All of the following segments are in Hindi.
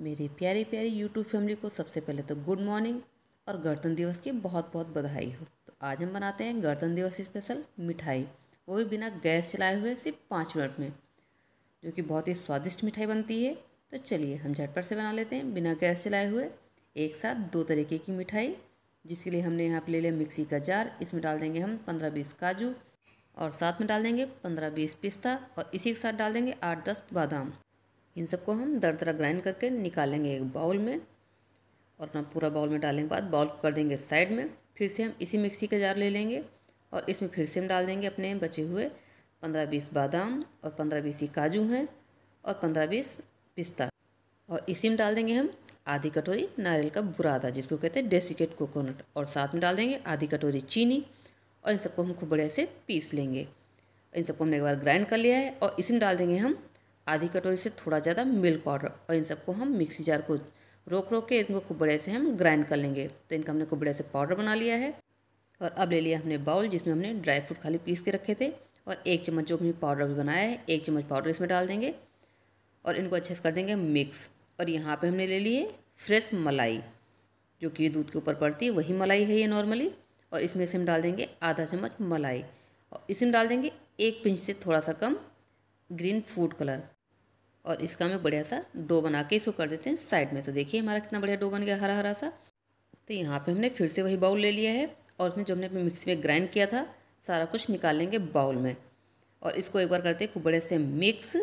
मेरी प्यारी प्यारी यूट्यूब फैमिली को सबसे पहले तो गुड मॉर्निंग और गणतंत्र दिवस की बहुत बहुत बधाई हो तो आज हम बनाते हैं गणतंत्र दिवस स्पेशल मिठाई वो भी बिना गैस चलाए हुए सिर्फ पाँच मिनट में जो कि बहुत ही स्वादिष्ट मिठाई बनती है तो चलिए हम झटपट से बना लेते हैं बिना गैस चलाए हुए एक साथ दो तरीके की मिठाई जिसके लिए हमने यहाँ पर ले लिया मिक्सी का जार इसमें डाल देंगे हम पंद्रह बीस काजू और साथ में डाल देंगे पंद्रह बीस पिस्ता और इसी के साथ डाल देंगे आठ दस बादाम इन सबको हम दर तरह ग्राइंड करके निकालेंगे एक बाउल में और अपना पूरा बाउल में डालने के बाद बाउल कर देंगे साइड में फिर से हम इसी मिक्सी का जार ले लेंगे और इसमें फिर से हम डाल देंगे अपने बचे हुए पंद्रह बीस बादाम और पंद्रह बीस ही काजू हैं और पंद्रह बीस पिस्ता और इसी में डाल देंगे हम आधी कटोरी नारियल का बुरादा जिसको कहते हैं डेसिकेट कोकोनट और साथ में डाल देंगे आधी कटोरी चीनी और इन सबको हम खूब बढ़िया से पीस लेंगे इन सबको हमने एक बार ग्राइंड कर लिया है और इसी में डाल देंगे हम आधी कटोरी से थोड़ा ज़्यादा मिल्क पाउडर और इन सबको हम मिक्सी जार को रोक रोक के इनको खूब बड़े से हम ग्राइंड कर लेंगे तो इनका हमने खूब बड़े से पाउडर बना लिया है और अब ले लिया हमने बाउल जिसमें हमने ड्राई फ्रूट खाली पीस के रखे थे और एक चम्मच जो भी पाउडर भी बनाया है एक चम्मच पाउडर इसमें डाल देंगे और इनको अच्छे से कर देंगे मिक्स और यहाँ पे हमने ले लिए फ्रेश मलाई जो कि दूध के ऊपर पड़ती है वही मलाई है ये नॉर्मली और इसमें से हम डाल देंगे आधा चम्मच मलाई और इसमें डाल देंगे एक पिंच से थोड़ा सा कम ग्रीन फूड कलर और इसका हमें बढ़िया सा डो बना के इसको कर देते हैं साइड में तो देखिए हमारा कितना बढ़िया डो बन गया हरा हरा सा तो यहाँ पे हमने फिर से वही बाउल ले लिया है और उसमें जो हमने मिक्सी में ग्राइंड किया था सारा कुछ निकाल लेंगे बाउल में और इसको एक बार करते हैं खूब बड़े से मिक्स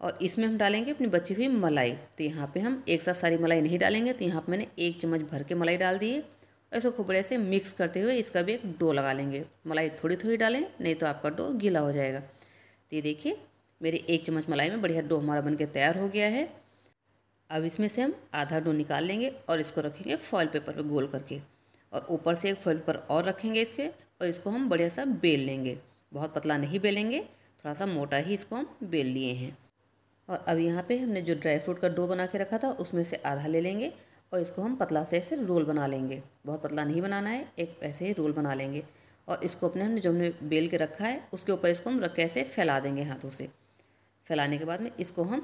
और इसमें हम डालेंगे अपनी बची हुई मलाई तो यहाँ पर हम एक साथ सारी मलाई नहीं डालेंगे तो यहाँ पर मैंने एक चम्मच भर के मलाई डाल दिए और इसको खूब बड़े से मिक्स करते हुए इसका भी एक डो लगा लेंगे मलाई थोड़ी थोड़ी डालें नहीं तो आपका डो गीला हो जाएगा तो ये देखिए मेरे एक चम्मच मलाई में बढ़िया डो हमारा बनके तैयार हो गया है अब इसमें से हम आधा डो निकाल लेंगे और इसको रखेंगे फॉइल पेपर पर गोल करके और ऊपर से एक फॉइल पेपर और रखेंगे इसके और इसको हम बढ़िया सा बेल लेंगे बहुत पतला नहीं बेलेंगे थोड़ा सा मोटा ही इसको हम बेल लिए हैं और अब यहाँ पर हमने जो ड्राई फ्रूट का डो बना के रखा था उसमें से आधा ले लेंगे और इसको हम पतला से ऐसे रोल बना लेंगे बहुत पतला नहीं बनाना है एक ऐसे ही रोल बना लेंगे और इसको अपने हमने जो हमने बेल के रखा है उसके ऊपर इसको हम रख के ऐसे फैला देंगे हाथों से फैलाने के बाद में इसको हम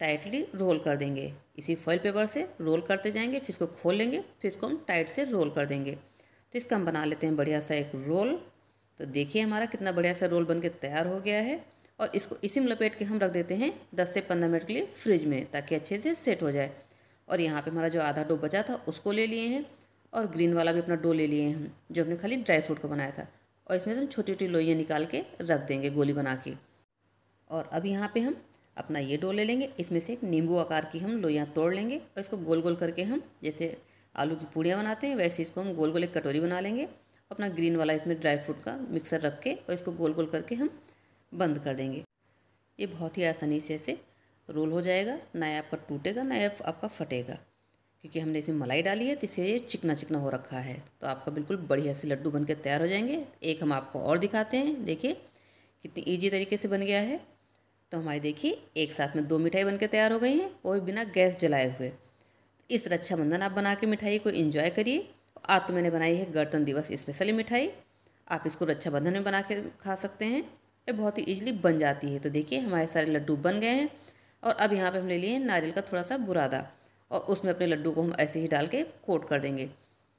टाइटली रोल कर देंगे इसी फॉइल पेपर से रोल करते जाएंगे फिर इसको खोल लेंगे फिर इसको हम टाइट से रोल कर देंगे तो इसका हम बना लेते हैं बढ़िया सा एक रोल तो देखिए हमारा कितना बढ़िया सा रोल बनके तैयार हो गया है और इसको इसी में लपेट के हम रख देते हैं दस से पंद्रह मिनट के लिए फ्रिज में ताकि अच्छे से सेट हो जाए और यहाँ पर हमारा जो आधा डो बचा था उसको ले लिए हैं और ग्रीन वाला भी अपना डो ले लिए हैं हम जो हमने खाली ड्राई फ्रूट को बनाया था और इसमें से हम छोटी छोटी लोइयाँ निकाल के रख देंगे गोली बना के और अब यहाँ पे हम अपना ये डो ले लेंगे इसमें से एक नींबू आकार की हम लोइयाँ तोड़ लेंगे और इसको गोल गोल करके हम जैसे आलू की पूड़ियाँ बनाते हैं वैसे इसको हम गोल गोल एक कटोरी बना लेंगे अपना ग्रीन वाला इसमें ड्राई फ्रूट का मिक्सर रख के और इसको गोल गोल करके हम बंद कर देंगे ये बहुत ही आसानी से ऐसे रोल हो जाएगा ना ये आपका टूटेगा ना ये आपका फटेगा क्योंकि हमने इसमें मलाई डाली है तो इसे ये चिकना चिकना हो रखा है तो आपका बिल्कुल बढ़िया से लड्डू बनकर तैयार हो जाएंगे एक हम आपको और दिखाते हैं देखिए कितनी ईजी तरीके से बन गया है तो हमारी देखिए एक साथ में दो मिठाई बनकर तैयार हो गई हैं वो भी बिना गैस जलाए हुए इस रक्षाबंधन आप बना के मिठाई को इंजॉय करिए आज तो मैंने बनाई है गणतंत्र दिवस स्पेशली मिठाई आप इसको रक्षाबंधन में बना के खा सकते हैं ये बहुत ही ईजिली बन जाती है तो देखिए हमारे सारे लड्डू बन गए हैं और अब यहाँ पे हमने लिए नारियल का थोड़ा सा बुरादा और उसमें अपने लड्डू को हम ऐसे ही डाल के कोट कर देंगे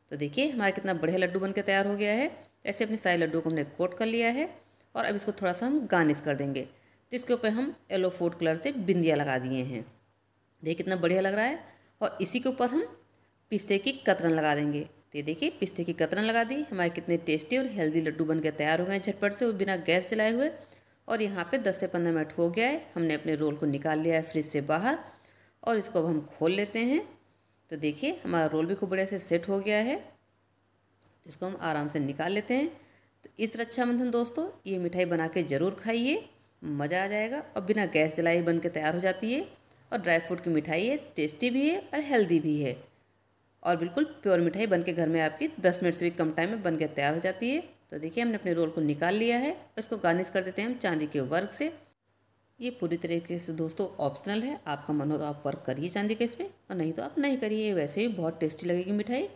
तो देखिए हमारा कितना बढ़िया लड्डू बन के तैयार हो गया है ऐसे अपने सारे लड्डू को हमने कोट कर लिया है और अब इसको थोड़ा सा हम गार्निश कर देंगे तो इसके ऊपर हम येलो फूड कलर से बिंदिया लगा दिए हैं देखिए कितना बढ़िया लग रहा है और इसी के ऊपर हम पिस्ते की कतरन लगा देंगे तो ये देखिए पिस्ते की कतरन लगा दी हमारे कितने टेस्टी और हेल्दी लड्डू बन तैयार हो गए हैं झटपट से और बिना गैस चलाए हुए और यहाँ पर दस से पंद्रह मिनट हो गया है हमने अपने रोल को निकाल लिया है फ्रिज से बाहर और इसको अब हम खोल लेते हैं तो देखिए हमारा रोल भी खूब बढ़िया से सेट हो गया है तो इसको हम आराम से निकाल लेते हैं तो इस रक्षाबंधन दोस्तों ये मिठाई बना के ज़रूर खाइए मज़ा आ जाएगा और बिना गैस जलाई बन के तैयार हो जाती है और ड्राई फ्रूट की मिठाई है टेस्टी भी है और हेल्दी भी है और बिल्कुल प्योर मिठाई बन के घर में आपकी दस मिनट से भी कम टाइम में बन के तैयार हो जाती है तो देखिए हमने अपने रोल को निकाल लिया है इसको गार्निश कर देते हैं हम चांदी के वर्क से ये पूरी तरीके से दोस्तों ऑप्शनल है आपका मन हो तो आप वर्क करिए चांदी के इसमें और नहीं तो आप नहीं करिए वैसे भी बहुत टेस्टी लगेगी मिठाई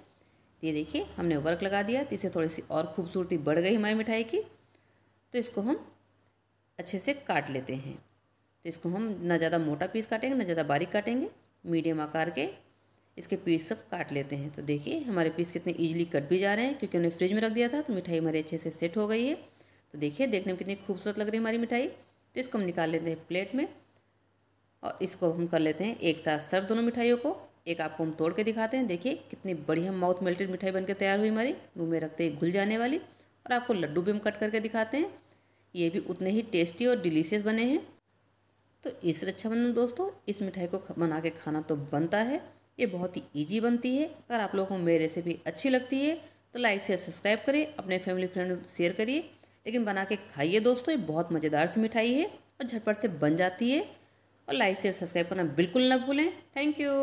ये देखिए हमने वर्क लगा दिया तो इसे थोड़ी सी और खूबसूरती बढ़ गई हमारी मिठाई की तो इसको हम अच्छे से काट लेते हैं तो इसको हम ना ज़्यादा मोटा पीस काटेंगे ना ज़्यादा बारीक काटेंगे मीडियम आकार के इसके पीस सब काट लेते हैं तो देखिए हमारे पीस कितने ईजिली कट भी जा रहे हैं क्योंकि हमने फ्रिज में रख दिया था तो मिठाई हमारी अच्छे से सेट हो गई है तो देखिए देखने में कितनी खूबसूरत लग रही है हमारी मिठाई तो इसको हम निकाल लेते हैं प्लेट में और इसको हम कर लेते हैं एक साथ सर्व दोनों मिठाइयों को एक आपको हम तोड़ के दिखाते हैं देखिए कितनी बढ़िया माउथ मेल्टेड मिठाई बनकर तैयार हुई हमारी मुँह में रखते ही घुल जाने वाली और आपको लड्डू भी हम कट करके दिखाते हैं ये भी उतने ही टेस्टी और डिलीशियस बने हैं तो इस रक्षाबंधन दोस्तों इस मिठाई को बना के खाना तो बनता है ये बहुत ही ईजी बनती है अगर आप लोगों को मेरी रेसिपी अच्छी लगती है तो लाइक शेयर सब्सक्राइब करें अपने फैमिली फ्रेंड शेयर करिए लेकिन बना के खाइए दोस्तों ये बहुत मज़ेदार सी मिठाई है और झटपट से बन जाती है और लाइक शेयर सब्सक्राइब करना बिल्कुल ना भूलें थैंक यू